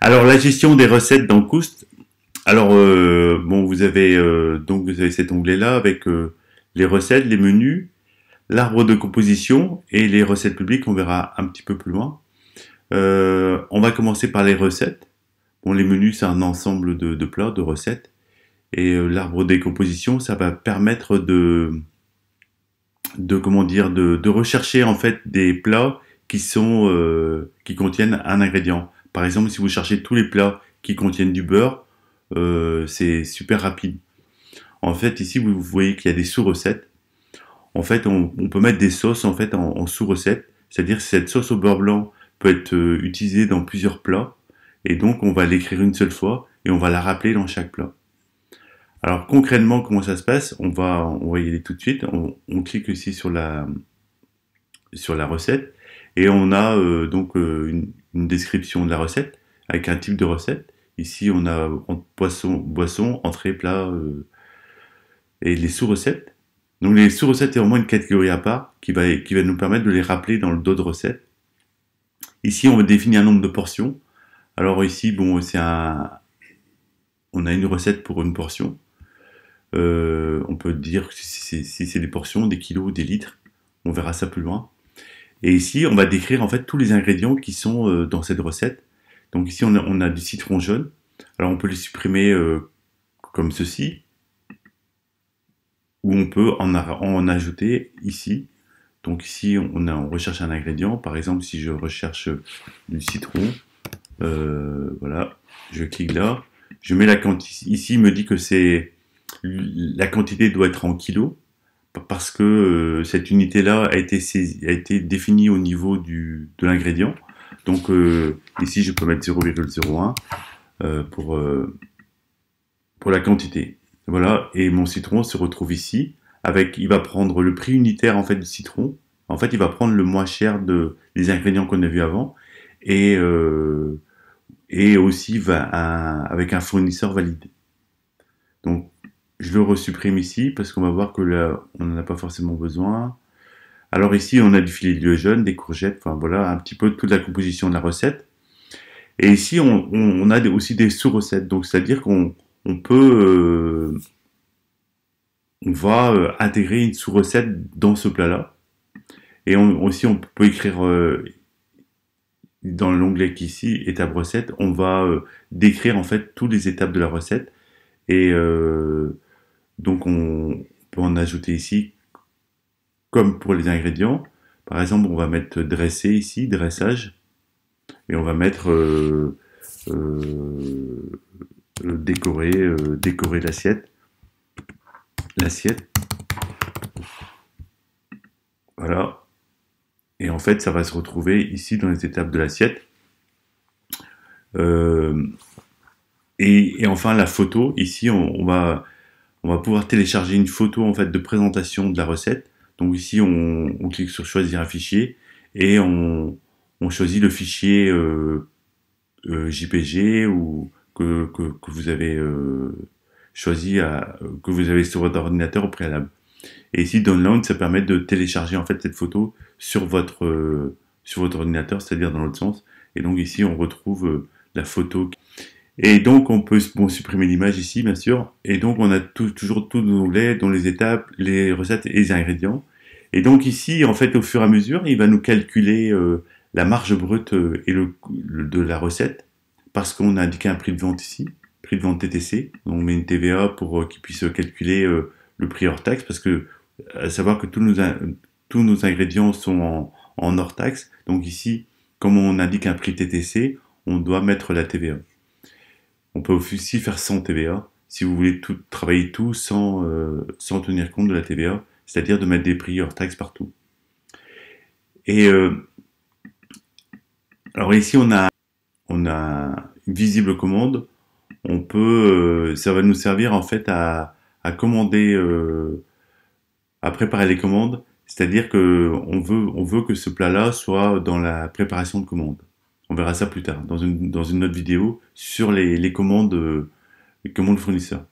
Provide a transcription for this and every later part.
Alors la gestion des recettes dans Koust. Alors euh, bon, vous avez euh, donc vous avez cet onglet là avec euh, les recettes, les menus, l'arbre de composition et les recettes publiques. On verra un petit peu plus loin. on va commencer par les recettes. Bon, les menus c'est un ensemble de, plats, de recettes. Et l'arbre de composition, ça va permettre de, comment dire, de, de rechercher en fait des plats qui sont qui contiennent un ingrédient. Par exemple, si vous cherchez tous les plats qui contiennent du beurre, euh, c'est super rapide. En fait, ici, vous voyez qu'il y a des sous-recettes. En fait, on, peut mettre des sauces en fait en, sous-recette. C'est-à-dire que cette sauce au beurre blanc peut être euh, utilisée dans plusieurs plats. Et donc, on va l'écrire une seule fois et on va la rappeler dans chaque plat. Alors concrètement, comment ça se passe On va, on va y aller tout de suite. On, clique ici sur la, sur la recette et on a euh, donc une, une description de la recette avec un type de recette. Ici, on a poisson, boisson, entrée, plat euh, et les sous-recettes. Donc les sous-recettes est moins une catégorie à part qui va, qui va nous permettre de les rappeler dans le dos de recette. Ici, on va définir un nombre de portions. Alors ici, bon, c'est un, on a une recette pour une portion. Euh, on peut dire si c'est des portions, des kilos, des litres. On verra ça plus loin. Et ici, on va décrire en fait tous les ingrédients qui sont euh, dans cette recette. Donc ici, on a, du citron jaune. Alors on peut le supprimer euh, comme ceci, ou on peut en, en, ajouter ici. Donc ici, on, recherche un ingrédient. Par exemple, si je recherche du citron, euh, voilà, je clique là. Je mets la quantité. Ici, il me dit que c'est la quantité doit être en kilos parce que euh, cette unité-là a été, a été définie au niveau de l'ingrédient. Donc euh, ici, je peux mettre 0,01 euh, pour, pour la quantité. Voilà, et mon citron se retrouve ici. Avec, il va prendre le prix unitaire en fait du citron. En fait, il va prendre le moins cher de, des ingrédients qu'on a vu avant. Et, et aussi va, avec un fournisseur validé. Donc je le resupprime ici parce qu'on va voir que là, on n'en a pas forcément besoin. Alors ici, on a du filet de jaune, des courgettes, enfin voilà, un petit peu toute la composition de la recette. Et ici, on, a aussi des sous-recettes, donc c'est-à-dire qu'on peut... Euh, on va intégrer euh, une sous-recette dans ce plat-là. Et aussi, on peut écrire euh, dans l'onglet qui ici, étape recette, on va décrire en fait toutes les étapes de la recette et donc on peut en ajouter ici, comme pour les ingrédients. Par exemple, on va mettre dresser ici, dressage, et on va mettre euh, euh, euh, décorer, décorer l'assiette. L'assiette. Voilà. Et en fait, ça va se retrouver ici dans les étapes de l'assiette. Et, enfin, la photo. Ici, on va on va pouvoir télécharger une photo en fait de présentation de la recette. Donc ici, on, clique sur choisir un fichier et on, choisit le fichier euh, euh, JPG ou que, vous avez euh, choisi à, que vous avez sur votre ordinateur au préalable. Et ici, download, ça permet de télécharger en fait cette photo sur votre sur votre ordinateur, c'est-à-dire dans l'autre sens. Et donc ici, on retrouve la photo. Et donc, on peut supprimer l'image ici, bien sûr. Et donc, on a toujours tous nos onglets, dont les étapes, les recettes et les ingrédients. Et donc ici, en fait, au fur et à mesure, il va nous calculer euh, la marge brute euh, et le, de la recette, parce qu'on a indiqué un prix de vente ici, prix de vente TTC. On met une TVA pour euh, qu'il puisse calculer le prix hors taxe, parce que à savoir que tous nos, tous nos ingrédients sont en hors taxe. Donc ici, comme on indique un prix TTC, on doit mettre la TVA. On peut aussi faire sans TVA, si vous voulez tout, travailler tout sans, euh, sans tenir compte de la TVA, c'est-à-dire de mettre des prix hors taxes partout. Et euh, alors ici, on a, on a une visible commande. On peut, euh, ça va nous servir en fait à, commander, à préparer les commandes. C'est-à-dire que veut, on veut que ce plat-là soit dans la préparation de commande on verra ça plus tard, dans une, dans une autre vidéo, sur les, commandes, commandes euh, fournisseurs.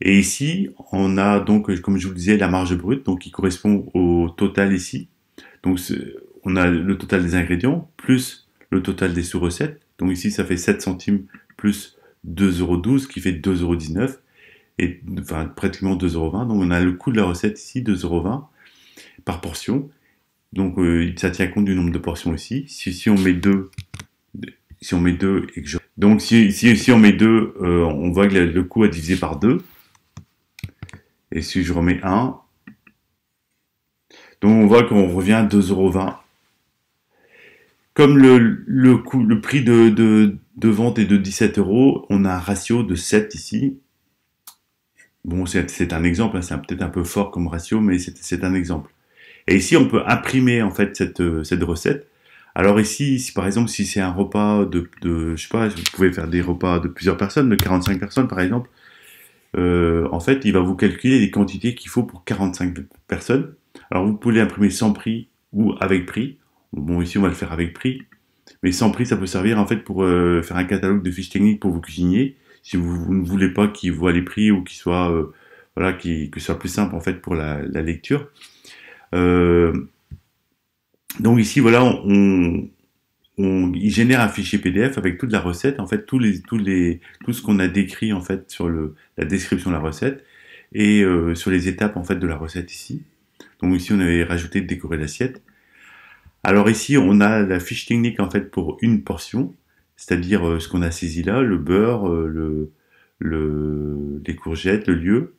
Et ici, on a donc, comme je vous le disais, la marge brute, donc qui correspond au total ici. Donc, on a le total des ingrédients, plus le total des sous-recettes. Donc ici, ça fait 7 centimes plus 2,12 qui fait 2,19 et enfin, pratiquement 2,20 Donc on a le coût de la recette ici, 2,20 par portion. Donc euh, ça tient compte du nombre de portions aussi. Si, si on met deux, si on met deux et Donc si, si, on met deux, euh, on voit que le coût est divisé par 2. Et si je remets 1, donc on voit qu'on revient à 2,20€. Comme le, le, prix de, vente est de 17 euros, on a un ratio de 7 ici. Bon, c'est un exemple, hein, c'est peut-être un peu fort comme ratio, mais c'est un exemple. Et ici, on peut imprimer en fait cette, euh, cette recette. Alors ici, si par exemple, si c'est un repas de, de, je sais pas, vous pouvez faire des repas de plusieurs personnes, de 45 personnes par exemple, euh, en fait, il va vous calculer les quantités qu'il faut pour 45 personnes. Alors vous pouvez imprimer sans prix ou avec prix. Bon, ici, on va le faire avec prix. Mais sans prix, ça peut servir en fait pour euh, faire un catalogue de fiches techniques pour vos cuisiniers. Si vous, ne voulez pas qu'ils voient les prix ou qu'ils soient voilà, que ce soit plus simple en fait pour la lecture. Euh, donc ici, voilà, on, on, il génère un fichier PDF avec toute la recette, en fait, tous les, tous les, tout ce qu'on a décrit en fait sur la description de la recette et euh, sur les étapes en fait de la recette ici. Donc ici, on avait rajouté de décorer l'assiette. Alors ici, on a la fiche technique en fait pour une portion, c'est-à-dire euh, ce qu'on a saisi là, le beurre, le, le, les courgettes, le lieu,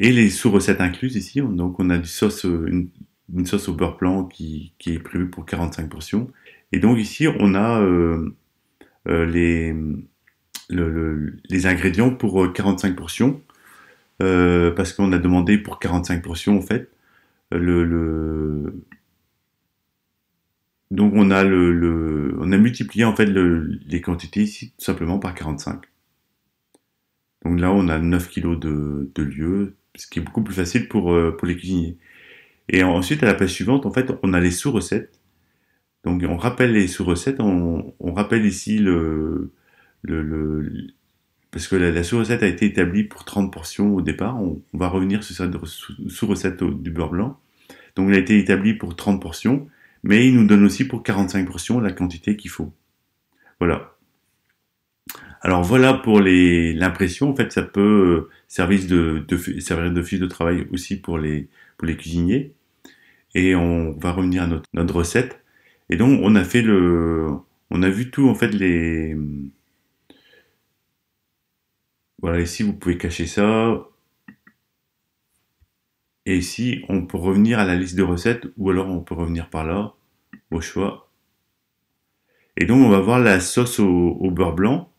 et les sous-recettes incluses ici, donc on a euh, une, sauce au beurre blanc qui, est prévue pour 45 portions. Et donc ici, on a euh, euh, les, ingrédients pour 45 portions, parce qu'on a demandé pour 45 portions en fait. Le, Donc on a, le, on a multiplié en fait les quantités ici tout simplement par 45. Donc là on a 9 kg de, de lieu, ce qui est beaucoup plus facile pour, euh, pour les cuisiniers. Et ensuite, à la page suivante, en fait, on a les sous-recettes. Donc, on rappelle les sous-recettes, on, on, rappelle ici le, le, parce que la, sous-recette a été établie pour 30 portions au départ. On, on va revenir sur cette sous-recette du beurre blanc. Donc, elle a été établie pour 30 portions, mais il nous donne aussi pour 45 portions la quantité qu'il faut. Voilà. Alors voilà pour l'impression. En fait, ça peut euh, servir de, de, de fiche de travail aussi pour les, pour les cuisiniers. Et on va revenir à notre, notre recette. Et donc on a fait le, on a vu tout en fait les. Voilà, ici vous pouvez cacher ça. Et ici, on peut revenir à la liste de recettes ou alors on peut revenir par là, au choix. Et donc, on va voir la sauce au beurre blanc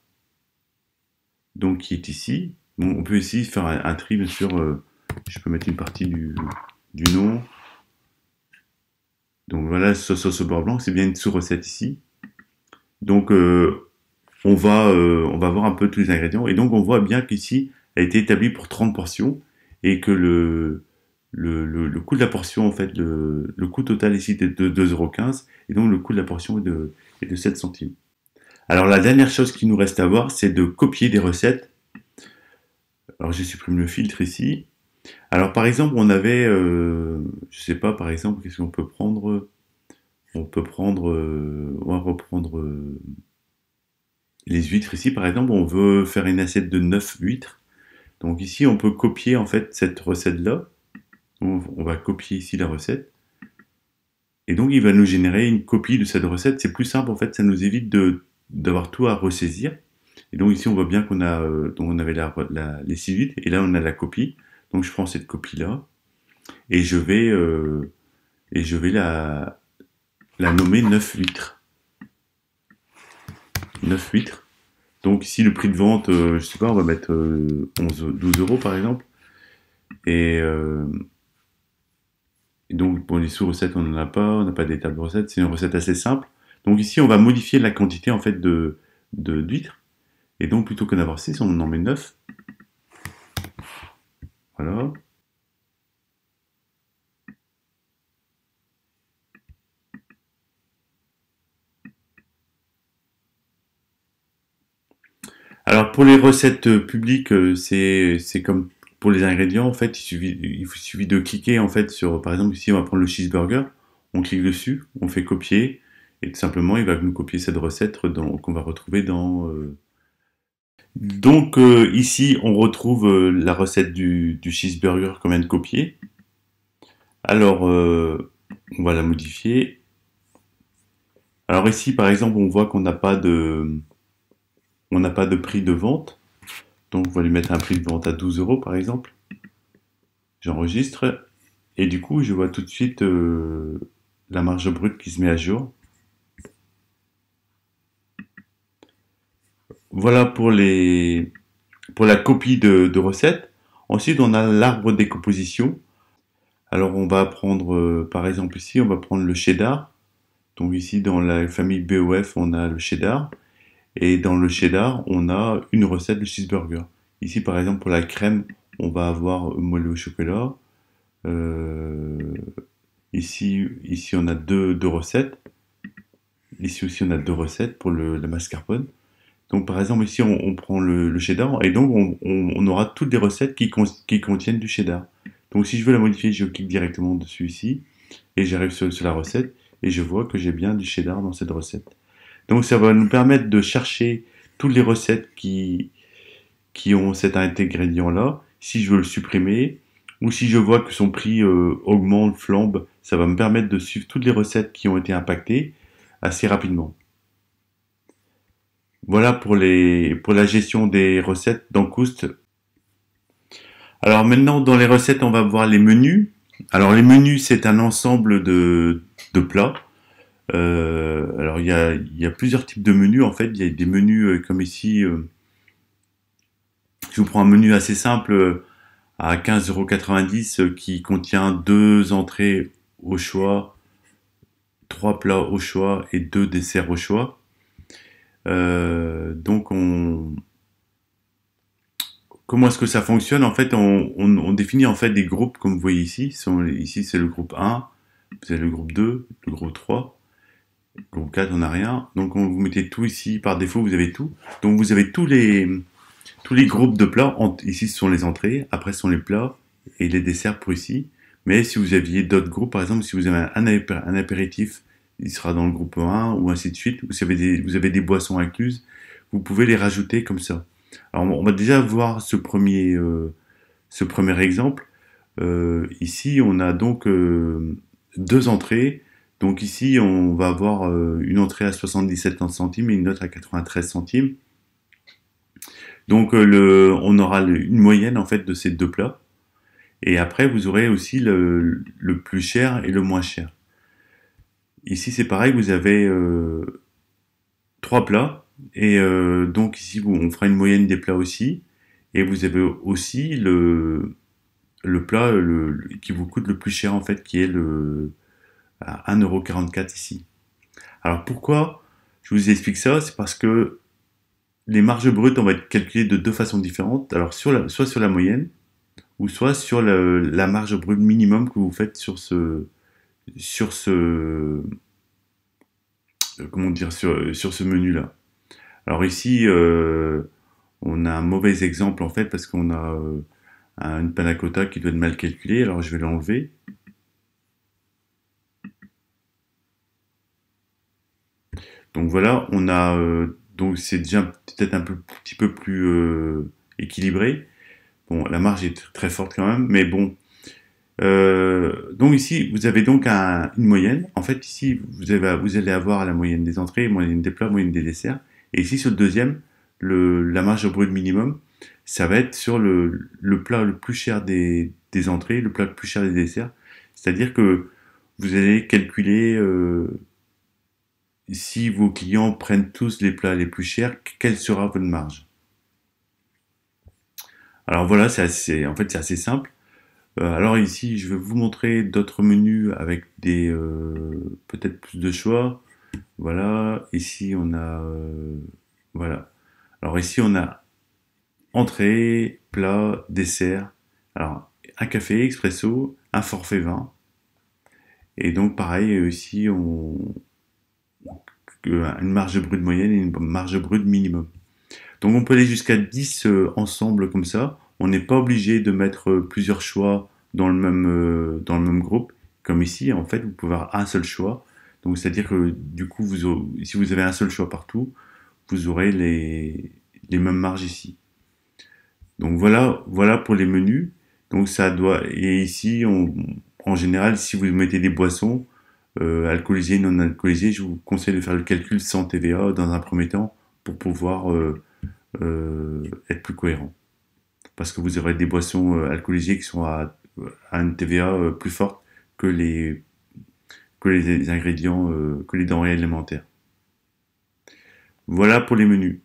donc qui est ici. on peut ici faire un, tri, bien sûr. Euh, je peux mettre une partie du, du nom. Donc voilà, sauce au ce bord blanc, c'est bien une sous-recette ici. Donc euh, on, va, euh, on va voir un peu tous les ingrédients. Et donc on voit bien qu'ici, a été établie pour 30 portions et que le, le, coût de la portion, en fait, le, coût total ici est de 2,15€ et donc le coût de la portion est de, est de 7 centimes. Alors la dernière chose qui nous reste à voir, c'est de copier des recettes. Alors je supprime le filtre ici. Alors par exemple, on avait, Je euh, je sais pas, par exemple, qu'est-ce qu'on peut prendre On peut prendre, euh, on va reprendre euh, les huîtres ici. Par exemple, on veut faire une assiette de 9 huîtres. Donc ici, on peut copier en fait cette recette-là. On va copier ici la recette. Et donc, il va nous générer une copie de cette recette. C'est plus simple en fait, ça nous évite de d'avoir tout à ressaisir. Et donc ici, on voit bien qu'on a, euh, on avait la, la, les et là on a la copie. Donc je prends cette copie là, et je vais, euh, et je vais la, la nommer 9 litres. 9 litres. Donc ici, le prix de vente, euh, je sais pas, on va mettre 11, 12 euros par exemple. Et, donc pour les sous-recettes, on n'en a pas, on n'a pas d'état de recette. C'est une recette assez simple. Donc ici, on va modifier la quantité en fait de d'huîtres. Et donc, plutôt que d'avoir 6, on en met 9. Voilà. Alors pour les recettes euh, publiques, euh, c'est comme pour les ingrédients, en fait, il suffit, il suffit de cliquer en fait sur, par exemple ici on va prendre le cheeseburger, on clique dessus, on fait copier, et tout simplement, il va nous copier cette recette qu'on va retrouver dans... Euh, donc euh, ici, on retrouve euh, la recette du, du cheeseburger qu'on vient de copier. Alors, on va la modifier. Alors ici, par exemple, on voit qu'on n'a pas de... On n'a pas de prix de vente. Donc on va lui mettre un prix de vente à 12 euros, par exemple. J'enregistre. Et du coup, je vois tout de suite la marge brute qui se met à jour. Voilà pour la copie de, recettes. Ensuite, on a l'arbre des compositions. Alors, on va prendre, euh, par exemple ici, on va prendre le cheddar. Donc ici, dans la famille BOF, on a le cheddar. Et dans le cheddar, on a une recette de cheeseburger. Ici, par exemple, pour la crème, on va avoir moelleux au chocolat. Euh, ici, ici, on a deux, recettes. Ici aussi, on a deux recettes pour le, la mascarpone. Donc par exemple ici on, prend le, le, cheddar et donc on, aura toutes les recettes qui, qui, contiennent du cheddar. Donc si je veux la modifier, je clique directement dessus ici et j'arrive sur, la recette et je vois que j'ai bien du cheddar dans cette recette. Donc ça va nous permettre de chercher toutes les recettes qui, qui ont cet ingrédient là. Si je veux le supprimer ou si je vois que son prix euh, augmente, flambe, ça va me permettre de suivre toutes les recettes qui ont été impactées assez rapidement. Voilà pour, les, pour la gestion des recettes dans Alors maintenant, dans les recettes, on va voir les menus. Alors les menus, c'est un ensemble de, plats. Euh, alors il y a, plusieurs types de menus en fait. Il y a des menus euh, comme ici. je euh, vous prends un menu assez simple à 15,90€ qui contient deux entrées au choix, trois plats au choix et deux desserts au choix. Euh, donc on, comment est-ce que ça fonctionne En fait, on, définit en fait des groupes, comme vous voyez ici. Ici, c'est le groupe 1, c'est le groupe 2, le groupe 3, le groupe 4, on n'a rien. Donc, on, vous mettez tout ici. Par défaut, vous avez tout. Donc, vous avez tous les, tous les groupes de plats. Ici, ce sont les entrées. Après, ce sont les plats et les desserts pour ici. Mais si vous aviez d'autres groupes, par exemple, si vous avez un apéritif il sera dans le groupe 1 ou ainsi de suite. Vous avez des, vous avez des boissons incluses, vous pouvez les rajouter comme ça. Alors on va déjà voir ce premier, euh, ce premier exemple. Euh, ici, on a donc euh, deux entrées. Donc ici, on va avoir une entrée à 77 centimes et une autre à 93 centimes. Donc on aura une moyenne en fait de ces deux plats. Et après, vous aurez aussi le plus cher et le moins cher. Ici, c'est pareil, vous avez euh, trois plats. Et euh, donc ici, on fera une moyenne des plats aussi. Et vous avez aussi le, le plat le, qui vous coûte le plus cher, en fait, qui est le 1,44 1,44€ ici. Alors pourquoi je vous explique ça C'est parce que les marges brutes, vont être calculées de deux façons différentes. Alors soit sur la moyenne, ou soit sur la marge brute minimum que vous faites sur ce, sur ce euh, comment dire sur, ce menu là. Alors ici euh, on a un mauvais exemple en fait parce qu'on a euh, une panacota qui doit être mal calculée, alors je vais l'enlever. Donc voilà, on a donc c'est déjà peut-être un petit peu plus équilibré. Bon, la marge est très forte quand même, mais bon, euh, donc ici, vous avez donc une moyenne. En fait, ici, vous, allez avoir la moyenne des entrées, moyenne des plats, moyenne des desserts. Et ici, sur le deuxième, la marge au brut minimum, ça va être sur le, plat le plus cher des, entrées, le plat le plus cher des desserts. C'est-à-dire que vous allez calculer euh, si vos clients prennent tous les plats les plus chers, quelle sera votre marge. Alors voilà, c'est en fait c'est assez simple. Euh, alors ici, je vais vous montrer d'autres menus avec des euh, peut-être plus de choix. Voilà, ici on a euh, voilà. ici on a entrée, plat, dessert. Alors un café expresso, un forfait vin. Et donc pareil ici on une marge brute moyenne et une marge brute minimum. Donc on peut aller jusqu'à 10 ensemble comme ça. On n'est pas obligé de mettre euh, plusieurs choix dans le même, euh, dans le même groupe. Comme ici, en fait, vous pouvez avoir un seul choix. Donc, c'est-à-dire que du coup, si vous avez un seul choix partout, vous aurez les, mêmes marges ici. Donc voilà, voilà pour les menus. Donc ça doit et ici en général si vous mettez des boissons euh, alcoolisées non alcoolisées, je vous conseille de faire le calcul sans TVA dans un premier temps pour pouvoir être plus cohérent parce que vous aurez des boissons euh, alcoolisées qui sont à, une TVA euh, plus forte que les, que les ingrédients, euh, que les denrées alimentaires. Voilà pour les menus.